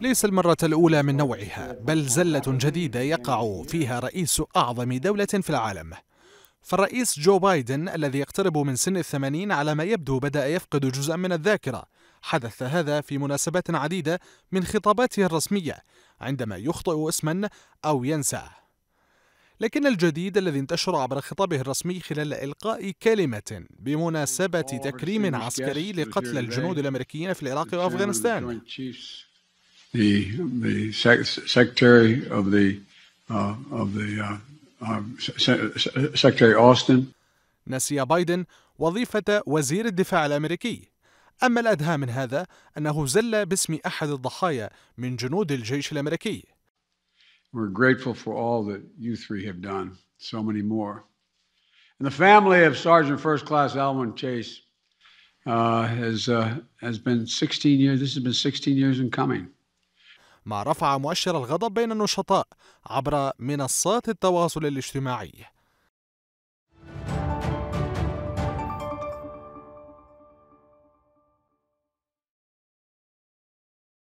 ليس المرة الأولى من نوعها بل زلة جديدة يقع فيها رئيس أعظم دولة في العالم فالرئيس جو بايدن الذي يقترب من سن الثمانين على ما يبدو بدأ يفقد جزءا من الذاكرة حدث هذا في مناسبات عديدة من خطاباته الرسمية عندما يخطئ اسما أو ينساه لكن الجديد الذي انتشر عبر خطابه الرسمي خلال إلقاء كلمة بمناسبة تكريم عسكري لقتل الجنود الأمريكيين في العراق وأفغانستان نسي بايدن وظيفة وزير الدفاع الأمريكي أما الأدهى من هذا أنه زل باسم أحد الضحايا من جنود الجيش الأمريكي We're grateful for all that you three have done, so many more. And the family of Sergeant First Class Alwyn Chase uh, has, uh, has been 16 years, this has been 16 years in coming. ما رفع مؤشر الغضب بين النشطاء عبر منصات التواصل الاجتماعي